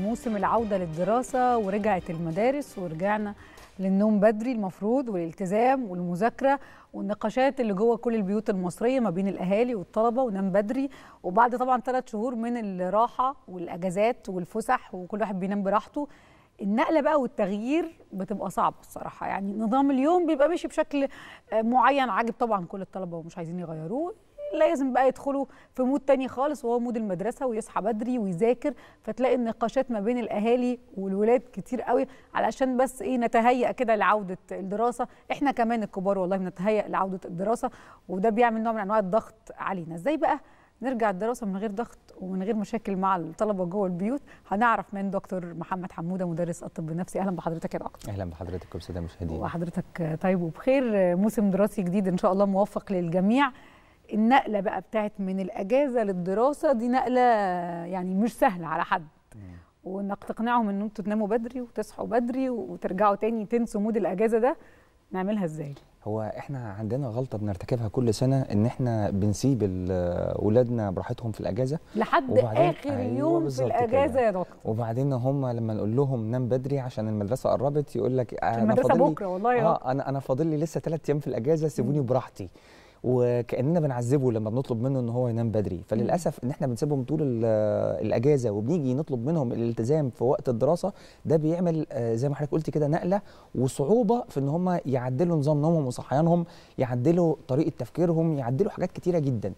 موسم العودة للدراسة ورجعت المدارس ورجعنا للنوم بدري المفروض والالتزام والمذاكرة والنقاشات اللي جوه كل البيوت المصرية ما بين الأهالي والطلبة ونام بدري وبعد طبعا ثلاث شهور من الراحة والأجازات والفسح وكل واحد بينام براحته النقله بقى والتغيير بتبقى صعبه الصراحه يعني نظام اليوم بيبقى ماشي بشكل آه، معين عاجب طبعا كل الطلبه ومش عايزين يغيروه لازم بقى يدخلوا في مود تاني خالص وهو مود المدرسه ويصحى بدري ويذاكر فتلاقي النقاشات ما بين الاهالي والولاد كتير قوي علشان بس ايه نتهيأ كده لعوده الدراسه احنا كمان الكبار والله بنتهيأ لعوده الدراسه وده بيعمل نوع من انواع الضغط علينا ازاي بقى نرجع الدراسه من غير ضغط ومن غير مشاكل مع الطلبه جوه البيوت هنعرف من دكتور محمد حموده مدرس الطب النفسي اهلا بحضرتك يا دكتور اهلا بحضرتك والساده المشاهدين وحضرتك طيب وبخير موسم دراسي جديد ان شاء الله موفق للجميع النقله بقى بتاعت من الاجازه للدراسه دي نقله يعني مش سهله على حد وانك تقنعهم ان انتوا تناموا بدري وتصحوا بدري وترجعوا تاني تنسوا مود الاجازه ده نعملها ازاي هو احنا عندنا غلطه بنرتكبها كل سنه ان احنا بنسيب اولادنا براحتهم في الاجازه لحد اخر أيوة يوم في الاجازه يا دكتور وبعدين هم لما نقول لهم نام بدري عشان المدرسه قربت يقول لك انا المدرسه بكره والله اه انا انا فاضل لي لسه ثلاث ايام في الاجازه سيبوني براحتي وكاننا بنعذبه لما بنطلب منه ان هو ينام بدري فللاسف ان احنا بنسيبهم طول الاجازه وبنيجي نطلب منهم الالتزام في وقت الدراسه ده بيعمل آه، زي ما حضرتك قلتي كده نقله وصعوبه في ان هم يعدلوا نظام نومهم وصحيانهم يعدلوا طريقه تفكيرهم يعدلوا حاجات كتيره جدا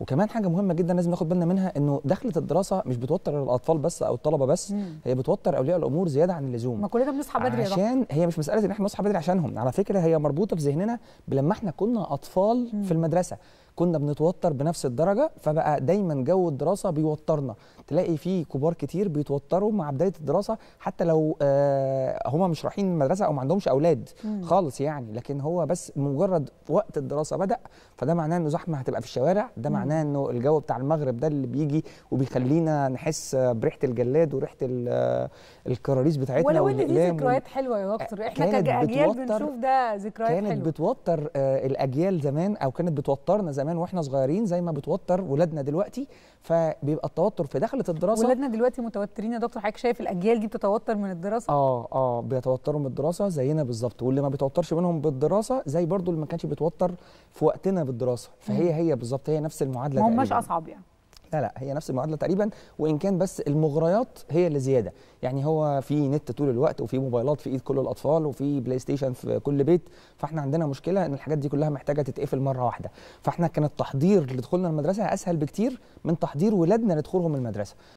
وكمان حاجه مهمه جدا لازم ناخد بالنا منها انه دخله الدراسه مش بتوتر الاطفال بس او الطلبه بس مم. هي بتوتر اولياء الامور زياده عن اللزوم ما كلنا بنصحى بدري عشان هي مش مساله ان احنا بنصحى بدري عشانهم على فكره هي مربوطه في ذهننا بلما احنا كنا اطفال مم. في المدرسه كنا بنتوتر بنفس الدرجه فبقى دايما جو الدراسه بيوترنا تلاقي في كبار كتير بيتوتروا مع بدايه الدراسه حتى لو آه، هما هم مش رايحين المدرسه او ما عندهمش اولاد خالص يعني لكن هو بس مجرد وقت الدراسه بدا فده معناه انه زحمه هتبقى في الشوارع ده معناه انه الجو بتاع المغرب ده اللي بيجي وبيخلينا نحس بريحه الجلاد وريحه آه، الكراريس بتاعتنا ولو ان دي ذكريات حلوه يا دكتور احنا كاجيال بنشوف ده ذكريات حلوه كانت بتوتر آه، الاجيال زمان او كانت بتوترنا زمان زمان واحنا صغيرين زي ما بتوتر ولادنا دلوقتي فبيبقى التوتر في دخله الدراسه ولادنا دلوقتي متوترين يا دكتور حضرتك شايف الاجيال دي بتتوتر من الدراسه اه اه بيتوتروا من الدراسه زينا بالظبط واللي ما بيتوترش منهم بالدراسه زي برضو اللي ما كانش بيتوتر في وقتنا بالدراسه فهي هي بالظبط هي نفس المعادله ما هماش اصعب يعني لا لا هي نفس المعادله تقريبا وان كان بس المغريات هي اللي زياده يعني هو في نت طول الوقت وفي موبايلات في ايد كل الاطفال وفي بلاي ستيشن في كل بيت فاحنا عندنا مشكله ان الحاجات دي كلها محتاجه تتقفل مره واحده فاحنا كان التحضير لدخولنا المدرسه اسهل بكتير من تحضير ولادنا لدخولهم المدرسه